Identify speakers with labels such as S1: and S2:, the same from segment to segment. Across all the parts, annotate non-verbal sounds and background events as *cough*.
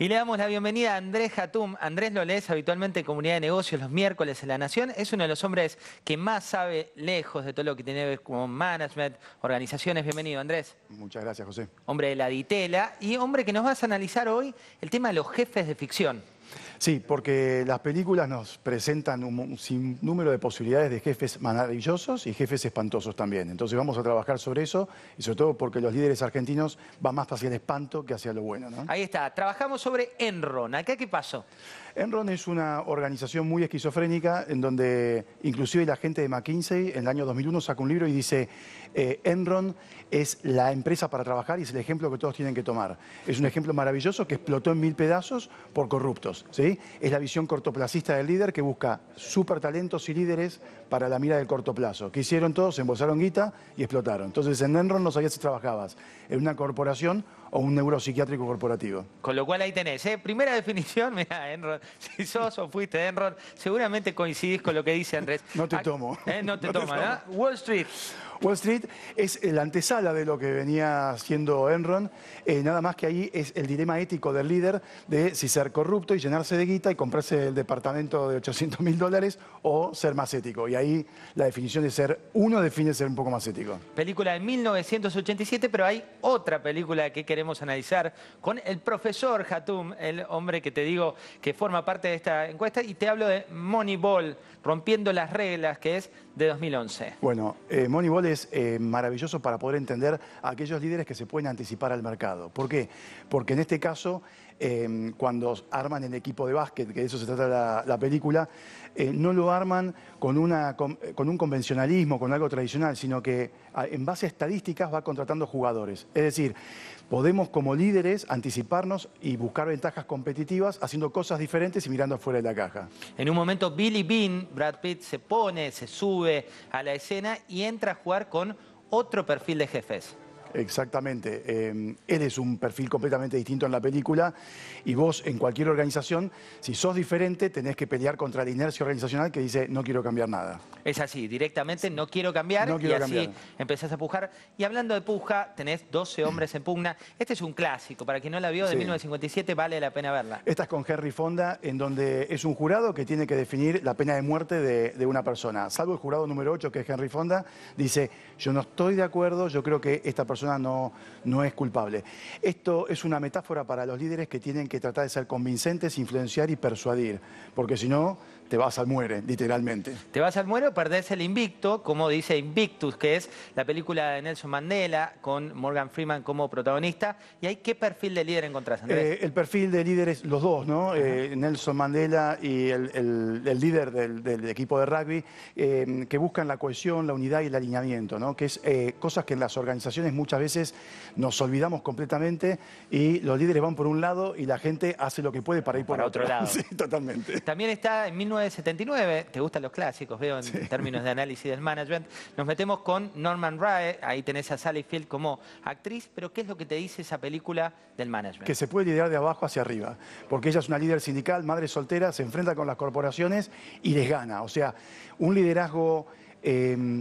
S1: Y le damos la bienvenida a Andrés Jatum. Andrés lo lees habitualmente en Comunidad de Negocios los miércoles en La Nación. Es uno de los hombres que más sabe lejos de todo lo que tiene que ver con management, organizaciones. Bienvenido, Andrés. Muchas gracias, José. Hombre de la ditela y hombre que nos va a analizar hoy el tema de los jefes de ficción. Sí, porque las
S2: películas nos presentan un, sinnúmero de posibilidades de jefes maravillosos y jefes espantosos también. Entonces vamos a trabajar sobre eso y sobre todo porque los líderes argentinos van más hacia el espanto que hacia lo bueno.
S1: Ahí está, trabajamos sobre Enron. ¿Acá qué pasó? Enron es una
S2: organización muy esquizofrénica en donde inclusive la gente de McKinsey en el año 2001 saca un libro y dice eh, Enron es la empresa para trabajar y es el ejemplo que todos tienen que tomar. Es un ejemplo maravilloso que explotó en mil pedazos por corruptos. Es la visión cortoplacista del líder que busca super talentos y líderes para la mira del corto plazo. ¿Qué hicieron todos? Embolsaron guita y explotaron. Entonces en Enron no sabías si trabajabas en una corporación o un neuropsiquiátrico corporativo.
S1: Con lo cual ahí tenés, ¿eh? primera *laughs* definición, mira, Enron, *laughs* si sos o fuiste Enron, seguramente coincidís con lo que dice Andrés. No te ah, tomo. ¿eh? No te *laughs* tomo. ¿ah? Wall Street.
S2: Wall Street es la antesala de lo que venía haciendo Enron, eh, nada más que ahí es el dilema ético del líder de si ser corrupto y llenarse de guita y comprarse el departamento de 800 mil dólares o ser más ético. Y ahí la definición de ser uno define ser un poco más ético.
S1: Película de 1987, pero hay otra película que queremos analizar con el profesor Hatum, el hombre que te digo que forma parte de esta encuesta, y te hablo de Moneyball, rompiendo las reglas, que es de 2011.
S2: Bueno, eh, Moneyball es eh, maravilloso para poder entender a aquellos líderes que se pueden anticipar al mercado. ¿Por qué? Porque en este caso, eh, cuando arman el equipo de básquet, que de eso se trata la, la película, eh, no lo arman con, una, con, un convencionalismo, con algo tradicional, sino que en base a estadísticas va contratando jugadores. Es decir, podemos como líderes anticiparnos y buscar ventajas competitivas haciendo cosas diferentes y mirando afuera de la caja.
S1: En un momento Billy Bean, Brad Pitt, se pone, se sube, a la escena y entra a jugar con otro perfil de jefes.
S2: Exactamente. Eh, em, él es un perfil completamente distinto en la película y vos en cualquier organización, si sos diferente, tenés que pelear contra la inercia organizacional que dice no quiero cambiar nada.
S1: Es así, directamente no quiero cambiar y así empezás a pujar. Y hablando de puja, tenés 12 hombres en pugna. Este es un clásico, para quien no la vio, de 1957 vale la pena verla.
S2: Esta es con Henry Fonda, en donde es un jurado que tiene que definir la pena de muerte de, de una persona. Salvo el jurado número 8, que es Henry Fonda, dice yo no estoy de acuerdo, yo creo que esta persona persona no, no es culpable. Esto es una metáfora para los líderes que tienen que tratar de ser convincentes, influenciar y persuadir, porque si no te vas al muere, literalmente.
S1: Te vas al muere o perdés el invicto, como dice Invictus, que es la película de Nelson Mandela con Morgan Freeman como protagonista. ¿Y hay qué perfil de líder encontrás, Andrés? Eh,
S2: el perfil de líder es los dos, ¿no? Eh, Nelson Mandela y el, líder del, equipo de rugby, eh, que buscan la cohesión, la unidad y el alineamiento, ¿no? Que es cosas que en las organizaciones muchas veces nos olvidamos completamente y los líderes van por un lado y la gente hace lo que puede para ir por otro. lado. *laughs* Sí,
S1: totalmente. También está en 19 79, te gustan los clásicos, veo en términos de análisis del management, nos metemos con Norman Rae, ahí tenés a Sally Field como actriz, pero ¿qué es lo que te dice esa película del management? Que se
S2: puede liderar de abajo hacia arriba, porque ella es una líder sindical, madre soltera, se enfrenta con las corporaciones y les gana. O sea, un liderazgo... Eh,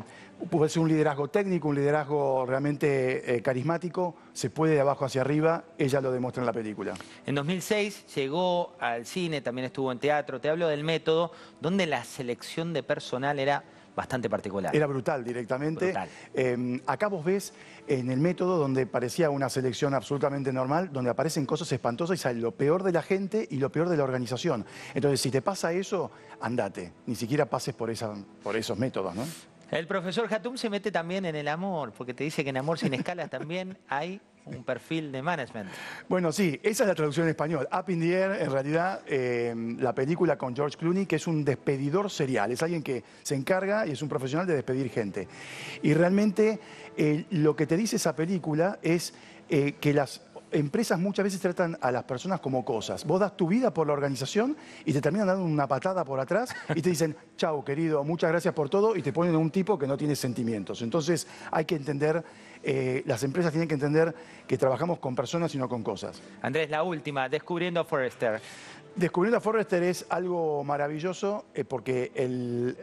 S2: puede ser un liderazgo técnico, un liderazgo realmente eh, carismático, se puede de abajo hacia arriba, ella lo
S1: demuestra en la película. En 2006 llegó al cine, también estuvo en teatro, te hablo del método, donde la selección de personal era bastante particular.
S2: Era brutal directamente. Eh, acá vos ves en el método donde parecía una selección absolutamente normal, donde aparecen cosas espantosas y sale lo peor de la gente y lo peor de la organización. Entonces, si te pasa eso, andate. Ni siquiera pases por, esa, por esos métodos, ¿no?
S1: El profesor Hatum se mete también en el amor, porque te dice que en amor sin escalas también hay un perfil de management.
S2: Bueno, sí, esa es la traducción en español. Up in the Air, en realidad, em, la película con George Clooney, que es un despedidor serial, es alguien que se encarga y es un profesional de despedir gente. Y realmente eh, lo que te dice esa película es eh, que las empresas muchas veces tratan a las personas como cosas. Vos das tu vida por la organización y te terminan dando una patada por atrás y te dicen, *laughs* chao querido, muchas gracias por todo y te ponen un tipo que no tiene sentimientos. Entonces hay que entender, eh, las empresas tienen que entender que trabajamos con personas y no con
S1: cosas. Andrés, la última, descubriendo a Forrester.
S2: Descubrir a Forrester es algo maravilloso eh, porque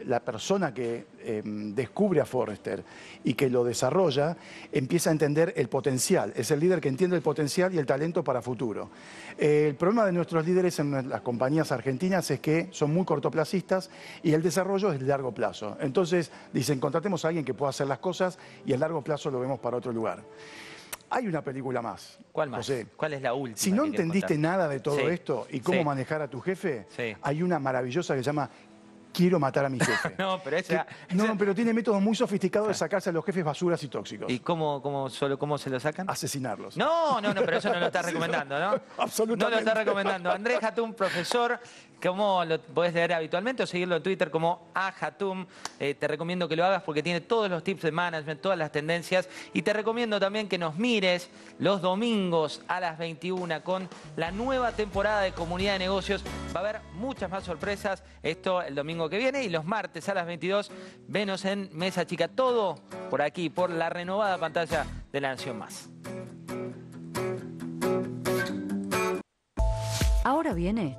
S2: la persona que em, descubre a Forrester y que lo desarrolla empieza a entender el potencial. Es el líder que entiende el potencial y el talento para futuro. Eh, el problema de nuestros líderes en las compañías argentinas es que son muy cortoplacistas y el desarrollo es de largo plazo. Entonces dicen, contratemos a alguien que pueda hacer las cosas y a largo plazo lo vemos para otro lugar. Hay una película más.
S1: ¿Cuál más? ¿Cuál es la última? Si no entendiste nada de todo esto y cómo
S2: manejar a tu jefe, hay una maravillosa que se llama quiero matar a mi *laughs* jefe. no, pero esa, no, pero tiene métodos muy sofisticados de ah. sacarse
S1: a los jefes basuras y tóxicos. ¿Y cómo, cómo, solo, cómo se lo sacan? Asesinarlos. No, no, no, pero eso no lo estás *laughs* recomendando, ¿no? *laughs* Absolutamente. No lo estás recomendando. Andrés un profesor como lo podés leer habitualmente o seguirlo en Twitter como Ajatum? Eh, te recomiendo que lo hagas porque tiene todos los tips de management, todas las tendencias. Y te recomiendo también que nos mires los domingos a las 21 con la nueva temporada de Comunidad de Negocios. Va a haber muchas más sorpresas esto el domingo que viene y los martes a las 22 venos en Mesa Chica. Todo por aquí, por la renovada pantalla de la Nación Más.
S2: Ahora viene